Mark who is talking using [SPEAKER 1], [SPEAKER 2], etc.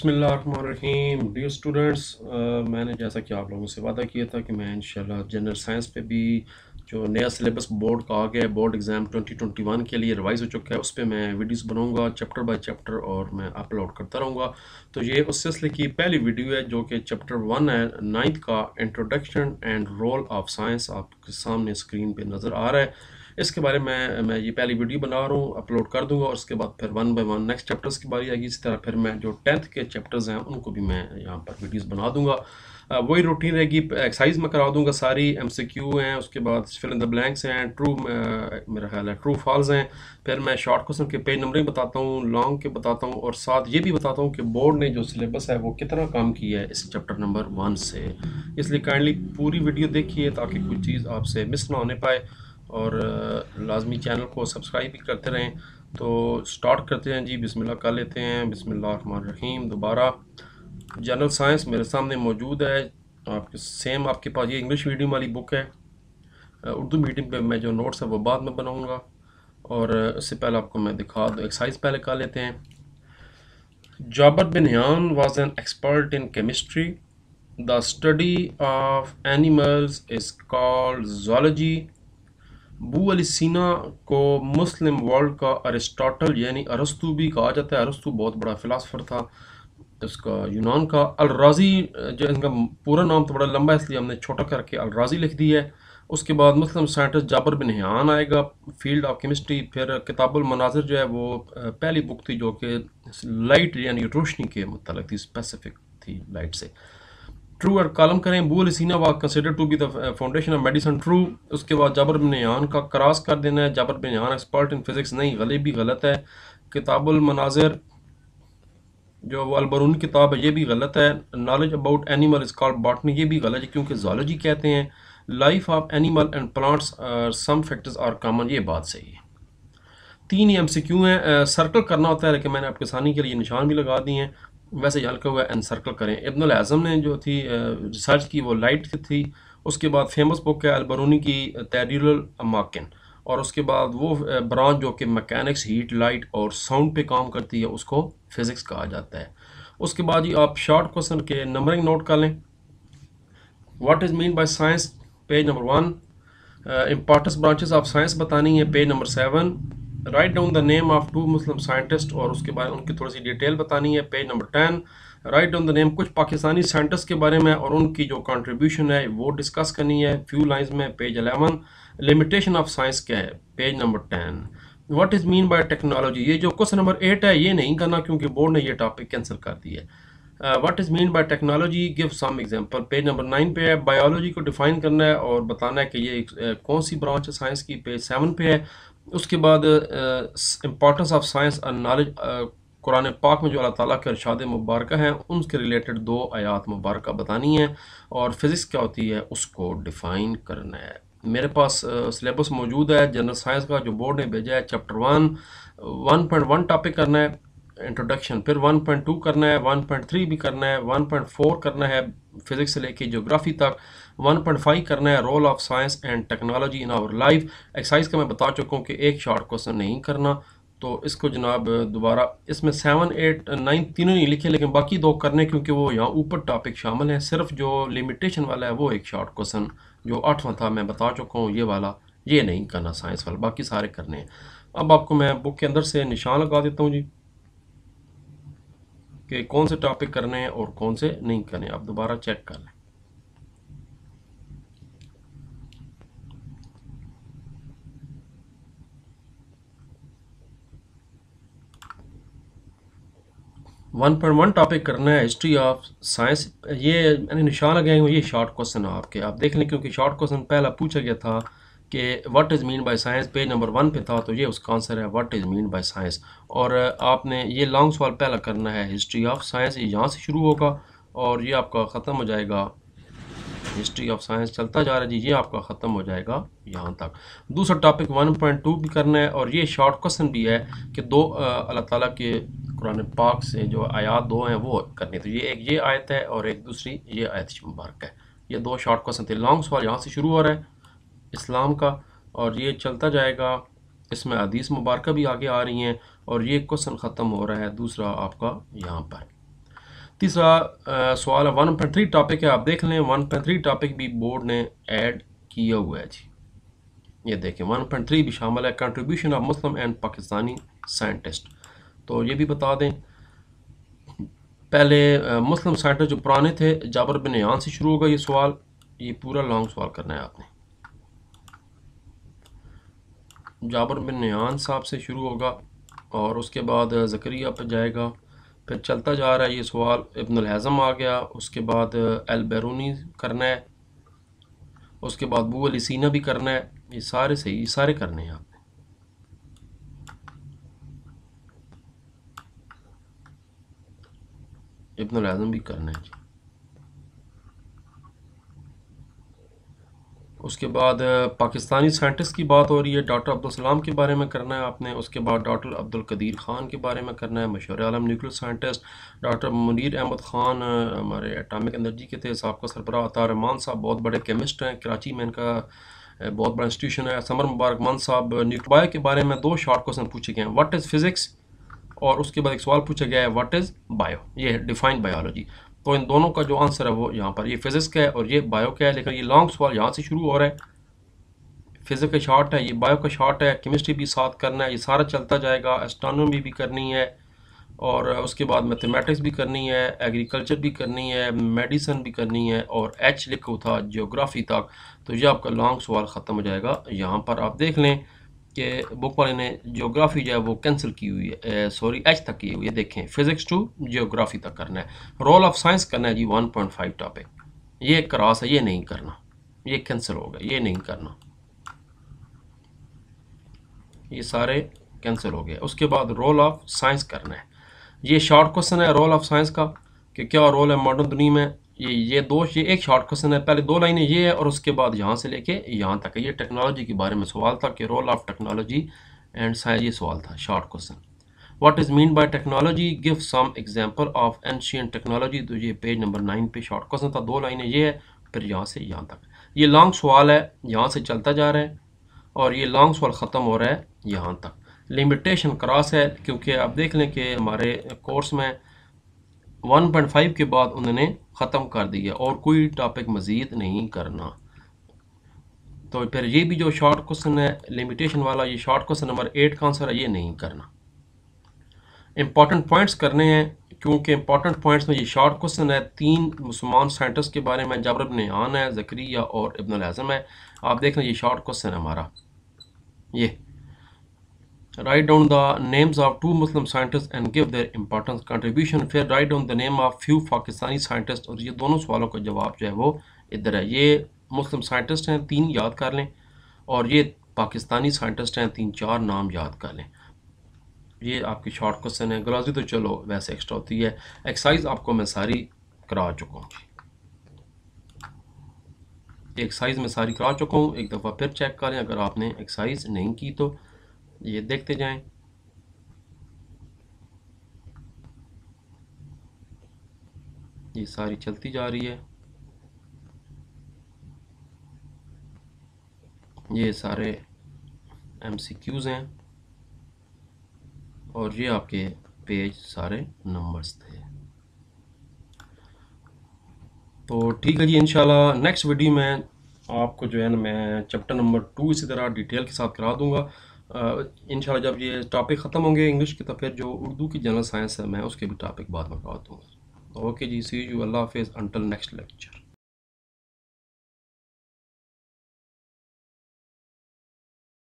[SPEAKER 1] बसमीम D students मैंने जैसा कि आप लोगों से वादा किया था कि मैं इंशाल्लाह जनरल साइंस पे भी जो नया सिलेबस बोर्ड का आ गया बोर्ड एग्ज़ाम 2021 के लिए रिवाइज़ हो चुका है उस पर मैं वीडियोस बनाऊंगा चैप्टर बाय चैप्टर और मैं अपलोड करता रहूंगा तो ये उस सिलसिले की पहली वीडियो है जो कि चैप्टर वन है नाइन्थ का introduction and role of science आपके सामने स्क्रीन पर नज़र आ रहा है इसके बारे में मैं ये पहली वीडियो बना रहा हूँ अपलोड कर दूंगा और उसके बाद फिर one by one next chapters की बारी आएगी इसी तरह फिर मैं जो टेंथ के चैप्टर्स हैं उनको भी मैं यहाँ पर वीडियोज़ बना दूँगा वही रूटीन रहेगी एक्सरसाइज में करा दूंगा सारी एम सी क्यू हैं उसके बाद फिल इन द ब्लैंक्स हैं ट्रू मेरा ख्याल है ट्रू फॉल्स हैं फिर मैं शॉर्ट क्वेश्चन के पेज नंबर बताता हूँ लॉन्ग के बताता हूँ और साथ ये भी बताता हूँ कि बोर्ड ने जो सिलेबस है वो कितना काम किया है इस चैप्टर नंबर वन से इसलिए काइंडली पूरी वीडियो देखिए ताकि कोई चीज़ आपसे मिस ना होने पाए और लाजमी चैनल को सब्सक्राइब भी करते रहें तो स्टार्ट करते हैं जी बिस्मिल्लाह कर लेते हैं बिस्मिल्लाह रहीम दोबारा जनरल साइंस मेरे सामने मौजूद है आपके सेम आपके पास ये इंग्लिश मीडियम वाली बुक है उर्दू मीडियम पे मैं जो नोट्स है वो बाद में बनाऊंगा और इससे पहले आपको मैं दिखा दूँ एक्सरसाइज पहले कर लेते हैं Jabir bin Hayyan was an expert in chemistry the study of animals is called zoology Bu Ali सीना को मुस्लिम वर्ल्ड का अरिस्टोटल यानी अरस्तु भी कहा जाता है अरस्तु बहुत बड़ा फ़िलासफ़र था उसका यूनान का अलराजी जो इनका पूरा नाम तो बड़ा लंबा है इसलिए हमने छोटा करके अलराजी लिख दिया है उसके बाद Muslim scientist Jabir bin Hayyan आएगा फील्ड ऑफ केमिस्ट्री फिर किताबुल मनाजिर जो है वो पहली बुक थी जो कि लाइट यानी रोशनी के मुतल थी स्पेसिफिक थी लाइट से ट्रू और कॉलम करें बूल सीना was consider to be the foundation of medicine true उसके बाद जबर बिन का क्रॉस कर देना है जबर बिन एक्सपर्ट इन फिज़िक्स नहीं गले भी गलत है किताबुल मनाजिर जो वो अलबरून किताब है ये भी गलत है knowledge about animal is called botany ये भी गलत है क्योंकि जोलॉजी कहते हैं life of animal and plants some factors are common ये बात सही है तीन ही एम सी क्यू हैं सर्कल करना होता है लेकिन मैंने आपके सानी के लिए निशान भी लगा दिए हैं वैसे ही हल्का हुआ एनसर्कल करें इब्न अज़म ने जो थी रिसर्च की वो लाइट की थी उसके बाद फेमस बुक है अलबरूनी की तहरील अमाकिन और उसके बाद वो ब्रांच जो कि मैकेनिक्स हीट लाइट और साउंड पे काम करती है उसको फिज़िक्स कहा जाता है उसके बाद ही आप शॉर्ट क्वेश्चन के नंबरिंग नोट कर लें what is mean by science page number one importance branches of science बतानी है page number seven write down the name of two Muslim scientist और उसके बारे में उनकी थोड़ी सी डिटेल बतानी है page number ten write down the name कुछ पाकिस्तानी साइंटिस्ट के बारे में और उनकी जो कंट्रीब्यूशन है वो डिस्कस करनी है फ्यू लाइंस में page eleven limitation of science क्या है page number ten what is mean by technology ये जो क्वेश्चन नंबर एट है ये नहीं करना क्योंकि बोर्ड ने ये टॉपिक कैंसिल कर दिया है what is mean by technology give some example page number nine पे है बायोलॉजी को डिफाइन करना है और बताना है कि ये uh, कौन सी ब्रांच है साइंस की पेज सेवन पे है उसके बाद importance of science and knowledge कुरान पाक में जो अल्लाह ताला के अरशाद मुबारक हैं उनके रिलेटेड दो आयात मुबारक बतानी है और फिज़िक्स क्या होती है उसको डिफ़ाइन करना है मेरे पास सिलेबस मौजूद है जनरल साइंस का जो बोर्ड ने भेजा है chapter one one point one topic करना है इंट्रोडक्शन फिर वन पॉइंट टू करना है वन पॉइंट थ्री भी करना है वन पॉइंट फोर करना है फिज़िक्स से लेके जोग्राफ़ी तक 1.5 करना है role of science and technology in our life exercise का मैं बता चुका हूँ कि एक शॉर्ट क्वेश्चन नहीं करना तो इसको जनाब दोबारा इसमें सेवन एट नाइन तीनों नहीं लिखे लेकिन बाकी दो करने क्योंकि वो यहाँ ऊपर टॉपिक शामिल है सिर्फ जो लिमिटेशन वाला है वो एक शॉर्ट क्वेश्चन जो आठवां था मैं बता चुका हूँ ये वाला ये नहीं करना साइंस वाला बाकी सारे करने हैं अब आपको मैं बुक के अंदर से निशान लगा देता हूँ जी कि कौन से टॉपिक करने हैं और कौन से नहीं करने आप दोबारा चेक कर लें वन पॉइंट वन टॉपिक करना है हिस्ट्री ऑफ साइंस ये यानी निशान लगाए हुए ये शॉर्ट क्वेश्चन है आपके आप देख लें क्योंकि शॉर्ट क्वेश्चन पहला पूछा गया था कि what is mean by science page number one पे था तो ये उसका आंसर है what is mean by science और आपने ये लॉन्ग सवाल पहला करना है हिस्ट्री ऑफ साइंस ये यहाँ से शुरू होगा और ये आपका ख़त्म हो जाएगा हिस्ट्री ऑफ साइंस चलता जा रहा है जी ये आपका ख़त्म हो जाएगा यहाँ तक दूसरा टॉपिक 1.2 भी करना है और ये शॉर्ट क्वेश्चन भी है कि दो अल्लाह ताला के कुरान पाक से जो आयात दो हैं वो करनी तो ये एक ये आयत है और एक दूसरी ये आयत मुबारक है ये दो शॉर्ट क्वेश्चन थे लॉन्ग सवाल यहाँ से शुरू हो रहा है इस्लाम का और ये चलता जाएगा इसमें अदीस मुबारक भी आगे आ रही हैं और ये क्वेश्चन ख़त्म हो रहा है दूसरा आपका यहाँ पर तीसरा सवाल है वन पॉइंट थ्री टॉपिक है आप देख लें वन पॉइंट थ्री टॉपिक भी बोर्ड ने ऐड किया हुआ है जी ये देखें वन पॉइंट थ्री भी शामिल है contribution of Muslim and Pakistani scientist तो ये भी बता दें पहले मुस्लिम साइंटिस्ट जो पुराने थे जाबर बिन यान से शुरू होगा ये सवाल ये पूरा लॉन्ग सवाल करना है आपने जाबर बिन यान साहब से शुरू होगा और उसके बाद जकरिया पर जाएगा फिर चलता जा रहा है ये सवाल इब्न हज़म आ गया उसके बाद अल बैरूनी करना है उसके बाद बू अली सीना भी करना है ये सारे सही ये सारे करने हैं आपने इब्न हज़म भी करना है जी उसके बाद पाकिस्तानी साइंटिस्ट की बात हो रही है डॉक्टर अब्दुलसलाम के बारे में करना है आपने उसके बाद डॉक्टर अब्दुल कदीर ख़ान के बारे में करना है मशहूर आलम nuclear scientist doctor Munir Ahmad Khan हमारे एटॉमिक एनर्जी के थे साहब का सरबराह अता रहमान साहब बहुत बड़े केमिस्ट हैं कराची में इनका बहुत बड़ा इंस्टीट्यूशन है समर मुबारक मान साहब न्यूक्लियर के बारे में दो शॉर्ट क्वेश्चन पूछे गए हैं वट इज़ फिज़िक्स और उसके बाद एक सवाल पूछा गया है व्हाट इज़ बायो ये है डिफाइंड बायोलॉजी तो इन दोनों का जो आंसर है वो यहाँ पर ये फिजिक्स का है और ये बायो का है लेकिन ये लॉन्ग सवाल यहाँ से शुरू हो रहा है फिजिक्स का शॉर्ट है ये बायो का शॉर्ट है केमिस्ट्री भी साथ करना है ये सारा चलता जाएगा एस्ट्रोनॉमी भी करनी है और उसके बाद मैथमेटिक्स भी करनी है एग्रीकल्चर भी करनी है मेडिसन भी करनी है और एच लिखो था जियोग्राफी तक तो ये आपका लॉन्ग सवाल ख़त्म हो जाएगा यहाँ पर आप देख लें कि बुक वाले ने जियोग्राफी जो है वो कैंसिल की हुई है सॉरी एच तक की हुई है देखें फिज़िक्स टू जियोग्राफी तक करना है रोल ऑफ साइंस करना है जी वन पॉइंट फाइव टॉपिक ये क्रॉस है ये नहीं करना ये कैंसिल हो गया ये नहीं करना ये सारे कैंसिल हो गए उसके बाद रोल ऑफ साइंस करना है ये शॉर्ट क्वेश्चन है रोल ऑफ साइंस का कि क्या रोल है मॉडर्न दुनिया में ये ये दो ये एक शॉर्ट क्वेश्चन है पहले दो लाइनें ये है और उसके बाद यहाँ से लेके यहाँ तक है ये टेक्नोलॉजी के बारे में सवाल था कि role of technology and science ये सवाल था short question what is mean by technology give some example of ancient technology तो ये पेज नंबर नाइन पे शॉर्ट क्वेश्चन था दो लाइनें ये है फिर यहाँ से यहाँ तक ये लॉन्ग सवाल है यहाँ से चलता जा रहा है और ये लॉन्ग सवाल ख़त्म हो रहा है यहाँ तक लिमिटेशन क्रॉस है क्योंकि आप देख लें कि हमारे कोर्स में 1.5 के बाद उन्होंने ख़त्म कर दिया और कोई टॉपिक मज़ीद नहीं करना तो फिर ये भी जो शॉर्ट क्वेश्चन है लिमिटेशन वाला ये शॉर्ट क्वेश्चन नंबर एट का आंसर है ये नहीं करना इम्पॉर्टेंट पॉइंट्स करने हैं क्योंकि इम्पॉर्टेंट पॉइंट्स में ये शॉर्ट क्वेश्चन है तीन मुसलमान साइंटिस्ट के बारे में जबर इबन आन है जक्रिया और इबन आजम है आप देख लें ये शॉर्ट क्वेश्चन है हमारा ये write down the names of two Muslim scientists and give their importance contribution फिर write down the name of few Pakistani scientists और ये दोनों सवालों का जवाब जो है वो इधर है ये मुस्लिम साइंटिस्ट हैं तीन याद कर लें और ये पाकिस्तानी साइंटिस्ट हैं तीन चार नाम याद कर लें ये आपकी शॉर्ट क्वेश्चन है ग्लाजी तो चलो वैसे एक्स्ट्रा होती है एक्सरसाइज आपको मैं सारी करा चुका हूँ एक्सरसाइज में सारी करा चुका हूँ एक दफ़ा फिर चेक करें अगर आपने एक्सरसाइज नहीं की तो ये देखते जाएं ये सारी चलती जा रही है ये सारे एम सी क्यूज़ हैं और ये आपके पेज सारे नंबर्स थे तो ठीक है जी इंशाल्लाह नेक्स्ट वीडियो में आपको जो है ना मैं चैप्टर नंबर टू इसी तरह डिटेल के साथ करा दूंगा इन जब ये टॉपिक ख़त्म होंगे इंग्लिश के तो फिर जो उर्दू की जनरल साइंस है मैं उसके भी टॉपिक बाद में बताता हूँ ओके जी सी यू अल्लाह हाफिज़ अंटल नेक्स्ट लेक्चर